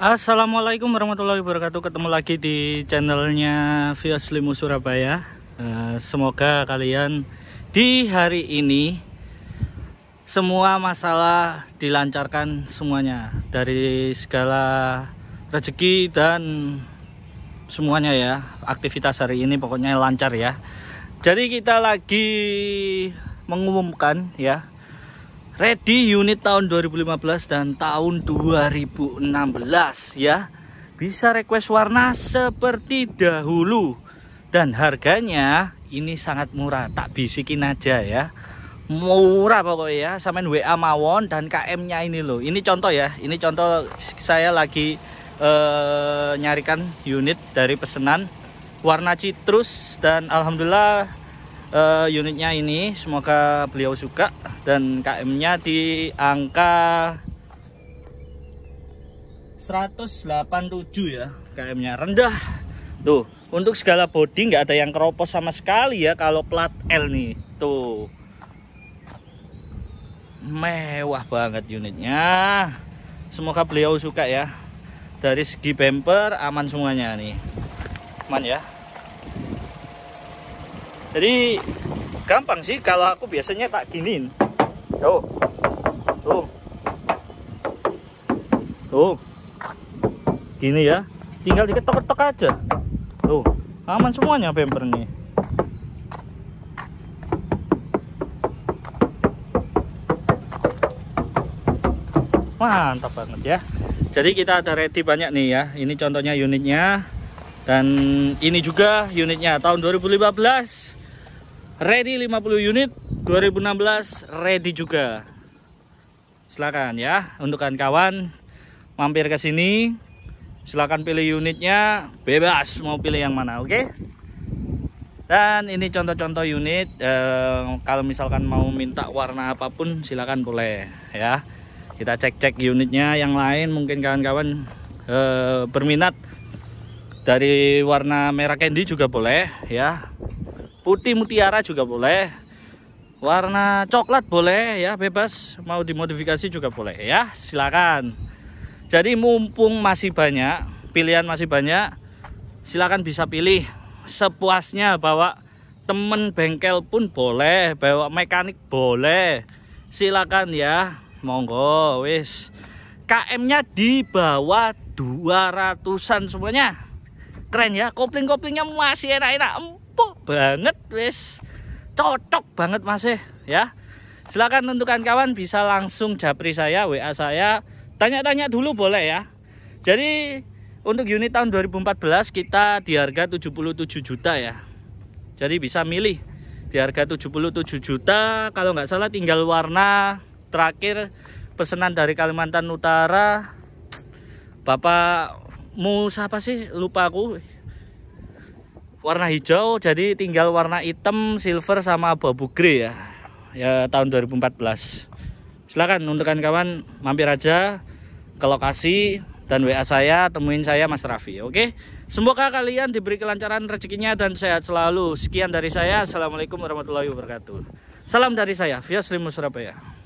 Assalamualaikum warahmatullahi wabarakatuh Ketemu lagi di channelnya Via Slimu Surabaya eh, Semoga kalian di hari ini Semua masalah dilancarkan semuanya Dari segala rezeki dan semuanya ya Aktivitas hari ini pokoknya lancar ya Jadi kita lagi mengumumkan ya ready unit tahun 2015 dan tahun 2016 ya bisa request warna seperti dahulu dan harganya ini sangat murah tak bisikin aja ya murah pokoknya ya samain WA mawon dan KM nya ini loh ini contoh ya ini contoh saya lagi uh, nyarikan unit dari pesenan warna citrus dan alhamdulillah uh, unitnya ini semoga beliau suka dan KM-nya di angka 187 ya KM-nya rendah tuh untuk segala body nggak ada yang keropos sama sekali ya kalau plat L nih tuh mewah banget unitnya semoga beliau suka ya dari segi bumper aman semuanya nih aman ya jadi gampang sih kalau aku biasanya tak giniin tuh tuh tuh gini ya tinggal diketok-ketok aja tuh aman semuanya bempernya mantap banget ya jadi kita ada ready banyak nih ya ini contohnya unitnya dan ini juga unitnya tahun 2015 ready 50 unit 2016 ready juga silakan ya untuk kawan-kawan mampir ke sini silakan pilih unitnya bebas mau pilih yang mana oke okay? dan ini contoh-contoh unit eh, kalau misalkan mau minta warna apapun silakan boleh ya kita cek-cek unitnya yang lain mungkin kawan-kawan eh, berminat dari warna merah candy juga boleh ya putih mutiara juga boleh warna coklat boleh ya bebas mau dimodifikasi juga boleh ya silakan jadi mumpung masih banyak pilihan masih banyak silakan bisa pilih sepuasnya bawa temen bengkel pun boleh bawa mekanik boleh silakan ya monggo wis KM-nya di bawah 200-an semuanya keren ya kopling-koplingnya masih enak-enak banget wis cocok banget masih eh, ya silahkan tentukan kawan bisa langsung japri saya WA saya tanya-tanya dulu boleh ya jadi untuk unit tahun 2014 kita di harga 77 juta ya jadi bisa milih di harga 77 juta kalau nggak salah tinggal warna terakhir pesanan dari Kalimantan Utara Bapak mau siapa sih lupa aku warna hijau jadi tinggal warna hitam silver sama abu-abu grey ya ya tahun 2014 silahkan untuk kawan-kawan mampir aja ke lokasi dan WA saya temuin saya Mas Raffi oke semoga kalian diberi kelancaran rezekinya dan sehat selalu sekian dari saya Assalamualaikum warahmatullahi wabarakatuh salam dari saya Via Surabaya